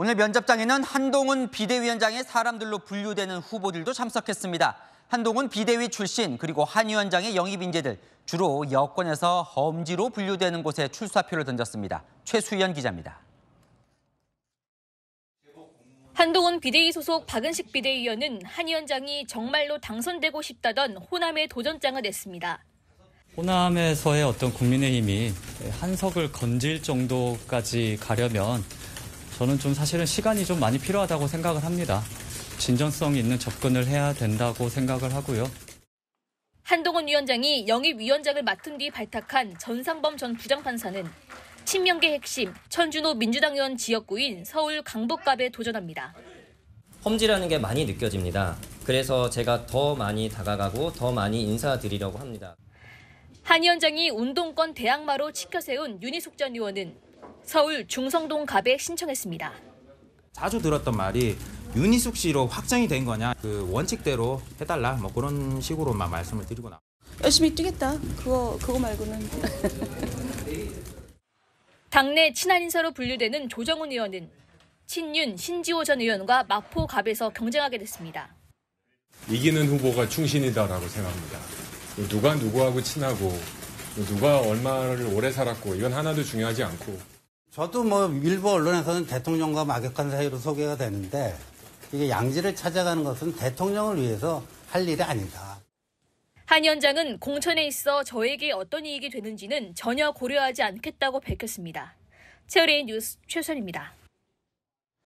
오늘 면접장에는 한동훈 비대위원장의 사람들로 분류되는 후보들도 참석했습니다. 한동훈 비대위 출신 그리고 한 위원장의 영입 인재들 주로 여권에서 험지로 분류되는 곳에 출사표를 던졌습니다. 최수연 기자입니다. 한동훈 비대위 소속 박은식 비대위원은 한 위원장이 정말로 당선되고 싶다던 호남의 도전장을 냈습니다. 호남에서의 어떤 국민의힘이 한석을 건질 정도까지 가려면 저는 좀 사실은 시간이 좀 많이 필요하다고 생각을 합니다. 진전성 있는 접근을 해야 된다고 생각을 하고요. 한동훈 위원장이 영입위원장을 맡은 뒤 발탁한 전상범 전 부장판사는 친명계 핵심 천준호 민주당 의원 지역구인 서울 강북갑에 도전합니다. 험지라는 게 많이 느껴집니다. 그래서 제가 더 많이 다가가고 더 많이 인사드리려고 합니다. 한 위원장이 운동권 대항마로 치켜세운 윤희숙 전 의원은 서울 중성동 갑에 신청했습니다. 자주 들었던 말이 윤희숙 씨로 확정이 된 거냐 그 원칙대로 해달라 뭐 그런 식으로만 말씀을 드리고 나 열심히 뛰겠다 그거 그거 말고는 당내 친한 인사로 분류되는 조정훈 의원은 친윤 신지호 전 의원과 마포 갑에서 경쟁하게 됐습니다. 이기는 후보가 충신이다라고 생각합니다. 누가 누구하고 친하고 누가 얼마를 오래 살았고 이건 하나도 중요하지 않고 저도 뭐 일부 언론에서는 대통령과 막역한 사이로 소개가 되는데 이게 양지를 찾아가는 것은 대통령을 위해서 할 일이 아니다. 한 위원장은 공천에 있어 저에게 어떤 이익이 되는지는 전혀 고려하지 않겠다고 밝혔습니다. 최우리 뉴스 최선입니다.